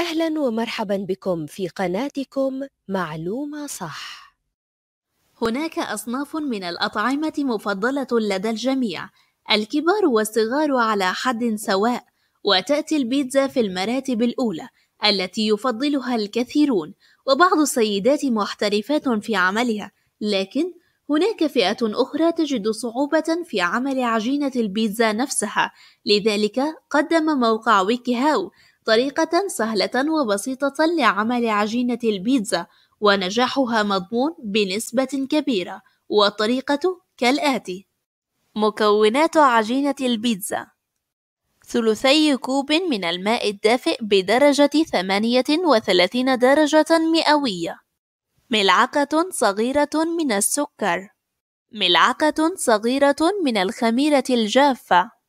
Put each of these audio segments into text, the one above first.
أهلا ومرحبا بكم في قناتكم معلومة صح هناك أصناف من الأطعمة مفضلة لدى الجميع الكبار والصغار على حد سواء وتأتي البيتزا في المراتب الأولى التي يفضلها الكثيرون وبعض السيدات محترفات في عملها لكن هناك فئة أخرى تجد صعوبة في عمل عجينة البيتزا نفسها لذلك قدم موقع ويكي هاو طريقة سهلة وبسيطة لعمل عجينة البيتزا ونجاحها مضمون بنسبة كبيرة والطريقة كالآتي مكونات عجينة البيتزا ثلثي كوب من الماء الدافئ بدرجة 38 درجة مئوية ملعقة صغيرة من السكر ملعقة صغيرة من الخميرة الجافة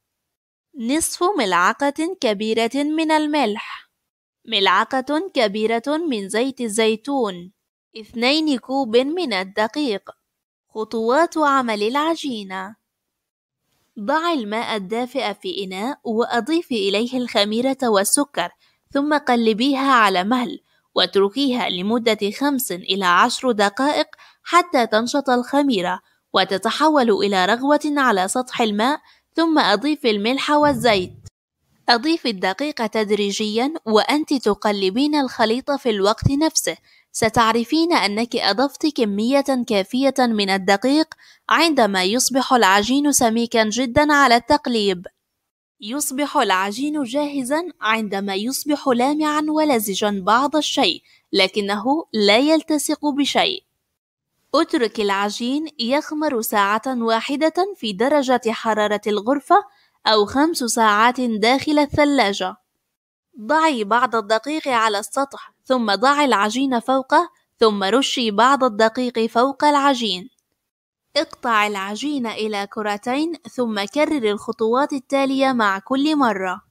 نصف ملعقة كبيرة من الملح ملعقة كبيرة من زيت الزيتون اثنين كوب من الدقيق خطوات عمل العجينة ضع الماء الدافئ في إناء وأضيف إليه الخميرة والسكر ثم قلبيها على مهل واتركيها لمدة خمس إلى عشر دقائق حتى تنشط الخميرة وتتحول إلى رغوة على سطح الماء ثم أضيف الملح والزيت أضيف الدقيق تدريجيا وأنت تقلبين الخليط في الوقت نفسه ستعرفين أنك أضفت كمية كافية من الدقيق عندما يصبح العجين سميكا جدا على التقليب يصبح العجين جاهزا عندما يصبح لامعا ولزجا بعض الشيء لكنه لا يلتصق بشيء اترك العجين يخمر ساعة واحدة في درجة حرارة الغرفة أو خمس ساعات داخل الثلاجة. ضعي بعض الدقيق على السطح، ثم ضعي العجين فوقه، ثم رشي بعض الدقيق فوق العجين. اقطع العجين إلى كرتين، ثم كرر الخطوات التالية مع كل مرة.